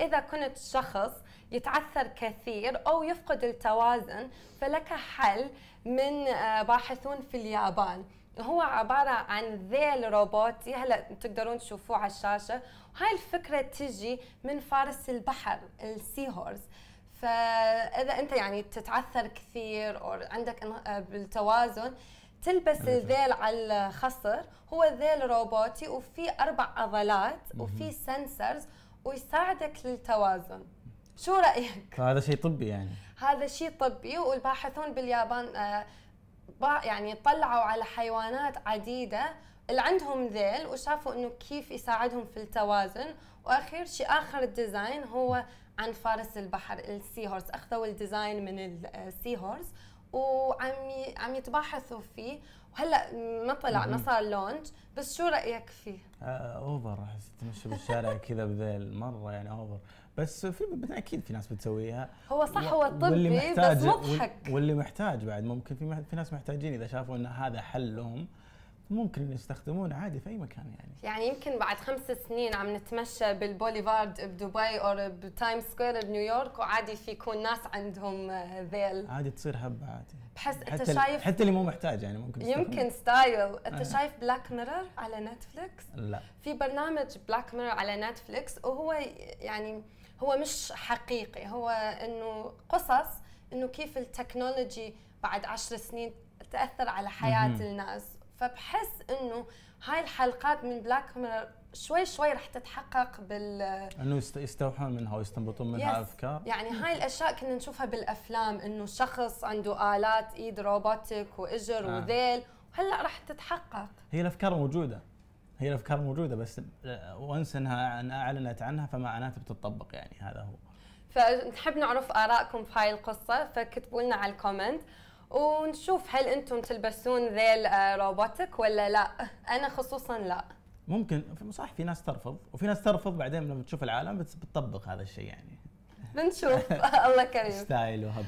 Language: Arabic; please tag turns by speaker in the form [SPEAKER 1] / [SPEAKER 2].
[SPEAKER 1] إذا كنت شخص يتعثر كثير أو يفقد التوازن فلك حل من آه، باحثون في اليابان هو عبارة عن ذيل روبوتي هلا تقدرون تشوفوه على الشاشة وهاي الفكرة تجي من فارس البحر السي هورس فإذا أنت يعني تتعثر كثير أو عندك آه، بالتوازن تلبس الذيل على الخصر هو ذيل روبوتي وفي أربع عضلات وفي سنسرز ويساعدك للتوازن شو رايك
[SPEAKER 2] هذا شيء طبي يعني
[SPEAKER 1] هذا شيء طبي والباحثون باليابان آه، يعني طلعوا على حيوانات عديده اللي عندهم ذيل وشافوا انه كيف يساعدهم في التوازن واخير شيء اخر الديزاين هو عن فارس البحر السي هورس اخذوا الديزاين من السي هورس آه، وعم ي... عم يتباحثوا فيه وهلا ما طلع ما صار لونج بس شو رايك فيه؟
[SPEAKER 2] آه اوفر تمشي بالشارع كذا بذيل مره يعني اوفر بس في اكيد في ناس بتسويها هو صح هو طبي بس مضحك واللي محتاج بعد ممكن في في ناس محتاجين اذا شافوا ان هذا حل لهم ممكن يستخدمون عادي في اي مكان يعني
[SPEAKER 1] يعني يمكن بعد خمس سنين عم نتمشى بالبوليفارد بدبي او بتايم سكوير بنيويورك وعادي في يكون ناس عندهم آه، ذيل
[SPEAKER 2] عادي تصير هبه عادي بحس انت شايف حتى اللي مو محتاج يعني ممكن يمكن
[SPEAKER 1] ستايل انت آه. شايف بلاك ميرور على نتفلكس لا في برنامج بلاك ميرور على نتفلكس وهو يعني هو مش حقيقي هو انه قصص انه كيف التكنولوجي بعد عشر سنين تاثر على حياه الناس فبحس انه هاي الحلقات من بلاك ميرور شوي شوي رح تتحقق بال
[SPEAKER 2] انه يستوحون منها ويستنبطون منها yes. افكار
[SPEAKER 1] يعني هاي الاشياء كنا نشوفها بالافلام انه شخص عنده الات ايد روبوتك واجر آه. وذيل وهلا رح تتحقق
[SPEAKER 2] هي الافكار موجوده هي الافكار موجوده بس وانس انها أن اعلنت عنها فما فمعناته بتطبق يعني هذا هو
[SPEAKER 1] فنحب نعرف ارائكم في هاي القصه فكتبوا لنا على الكومنت ونشوف هل انتم تلبسون ذيل آه، روبوتك ولا لا انا خصوصا لا
[SPEAKER 2] ممكن صح في ناس ترفض وفي ناس ترفض بعدين لما تشوف العالم بتطبق هذا الشيء يعني
[SPEAKER 1] بنشوف الله كريم
[SPEAKER 2] ستايل وهب